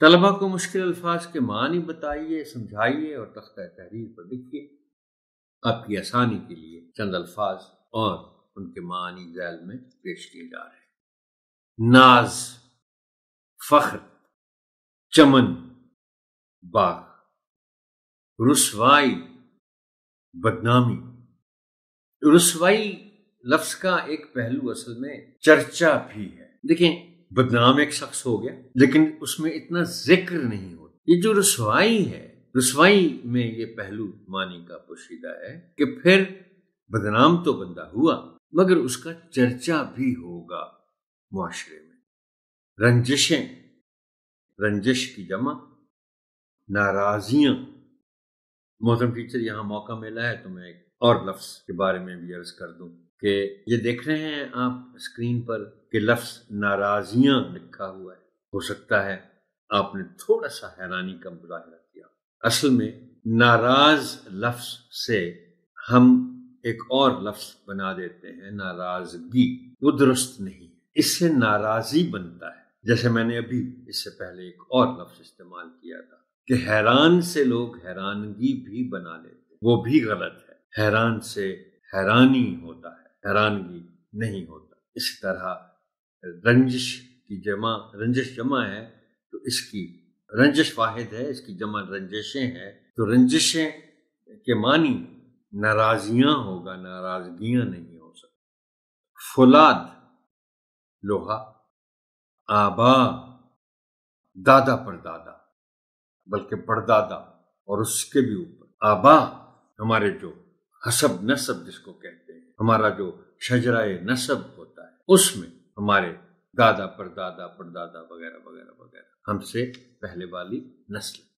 तलबा को मुश्किल अल्फाज के मानी बताइए समझाइए और तख्त तहरीर पर लिखिए आपकी आसानी के लिए चंद अल्फाज और उनके मानी जैल में पेश किए जा रहे हैं नाज फख्र चमन बाग रसवाई बदनामी रसवाई लफ्ज का एक पहलू असल में चर्चा भी है देखें बदनाम एक शख्स हो गया लेकिन उसमें इतना जिक्र नहीं होता ये जो रसवाई है रसवाई में ये पहलू मानी का पोशीदा है कि फिर बदनाम तो बंदा हुआ मगर उसका चर्चा भी होगा मुआरे में रंजिशें रंजिश की जमा नाराजियां मौसम टीचर यहां मौका मिला है तो मैं एक और लफ्ज के बारे में भी अर्ज कर दूं कि ये देख रहे हैं आप स्क्रीन पर कि लफ्स नाराजियां लिखा हुआ है हो सकता है आपने थोड़ा सा हैरानी का मुजाहरा किया असल में नाराज लफ्स से हम एक और लफ्स बना देते हैं नाराजगी वो दुरुस्त नहीं है इससे नाराजी बनता है जैसे मैंने अभी इससे पहले एक और लफ्स इस्तेमाल किया था कि हैरान से लोग हैरानगी भी बना लेते वो भी गलत है हैरान से हैरानी होता है हैरानगी नहीं होता इस तरह रंजिश की जमा रंजिश जमा है तो इसकी रंजिश वाहिद है इसकी जमा रंजिशें हैं तो रंजिशें के मानी नाराजियां होगा नाराजगियां नहीं हो सकती फुलाद लोहा आबा दादा पर दादा बल्कि पड़दादा और उसके भी ऊपर आबा हमारे जो हसब नसब जिसको कहते हैं हमारा जो शजराए नसब होता है उसमें हमारे दादा परदादा परदादा वगैरह वगैरह वगैरह हमसे पहले वाली नस्ल